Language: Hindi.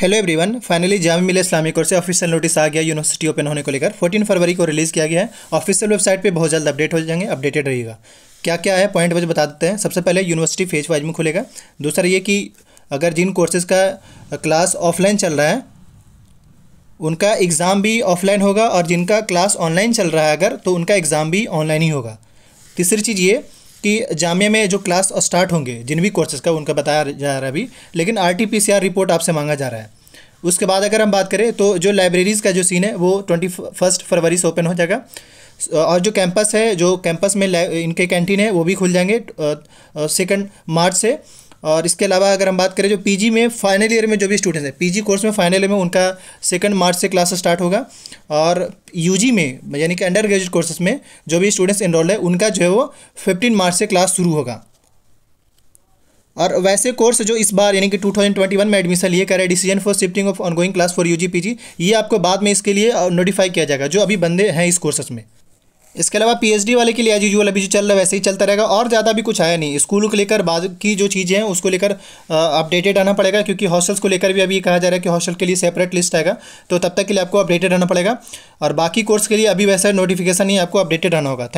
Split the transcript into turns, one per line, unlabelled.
हेलो एवरीवन फाइनली जाम मिले इस्लामिक और से ऑफिशियल नोटिस आ गया यूनिवर्सिटी ओपन होने को लेकर 14 फरवरी को रिलीज़ किया गया है ऑफिशियल वेबसाइट पे बहुत जल्द अपडेट हो जाएंगे अपडेटेड रहेगा क्या क्या है पॉइंट वाइज बता देते हैं सबसे पहले यूनिवर्सिटी फेज वाइज में खुलेगा दूसरा ये कि अगर जिन कोर्सेज़ का क्लास ऑफलाइन चल रहा है उनका एग्ज़ाम भी ऑफलाइन होगा और जिनका क्लास ऑनलाइन चल रहा है अगर तो उनका एग्ज़ाम भी ऑनलाइन ही होगा तीसरी चीज़ ये कि जामिया में जो क्लास स्टार्ट होंगे जिन भी कोर्सेज़ का उनका बताया जा रहा है अभी लेकिन आर रिपोर्ट आपसे मांगा जा रहा है उसके बाद अगर हम बात करें तो जो लाइब्रेरीज़ का जो सीन है वो ट्वेंटी फर्स्ट फरवरी से ओपन हो जाएगा और जो कैंपस है जो कैंपस में इनके कैंटीन है वो भी खुल जाएंगे सेकेंड मार्च से और इसके अलावा अगर हम बात करें जो पीजी में फाइनल ईयर में जो भी स्टूडेंट्स हैं पीजी कोर्स में फाइनल ईयर में उनका सेकंड मार्च से क्लास स्टार्ट होगा और यूजी में यानी कि अंडर ग्रेजुएट कोर्सेज में जो भी स्टूडेंट्स इनरोल है उनका जो है वो फिफ्टीन मार्च से क्लास शुरू होगा और वैसे कोर्स जो इस बार यानी कि 2021 में एडमिशन लिए कर रहे decision for shifting of ongoing class for UG PG ये आपको बाद में इसके लिए नोटिफाई uh, किया जाएगा जो अभी बंदे हैं इस कोर्सेज में इसके अलावा पी वाले के लिए एज यूजल अभी जो चल रहा है वैसे ही चलता रहेगा और ज़्यादा भी कुछ आया नहीं स्कूलों को लेकर बाद की जो चीज़ें हैं उसको लेकर अपडेटेड आना पड़ेगा क्योंकि हॉस्टल्स को लेकर भी अभी कहा जा रहा है कि हॉस्टल के लिए सेपरेट लिस्ट आएगा तो तब तक के लिए आपको अपडेटेड रहना पड़ेगा और बाकी कोर्स के लिए अभी वैसा नोटिफिकेशन ही आपको अपडेटेड रहना होगा थैंक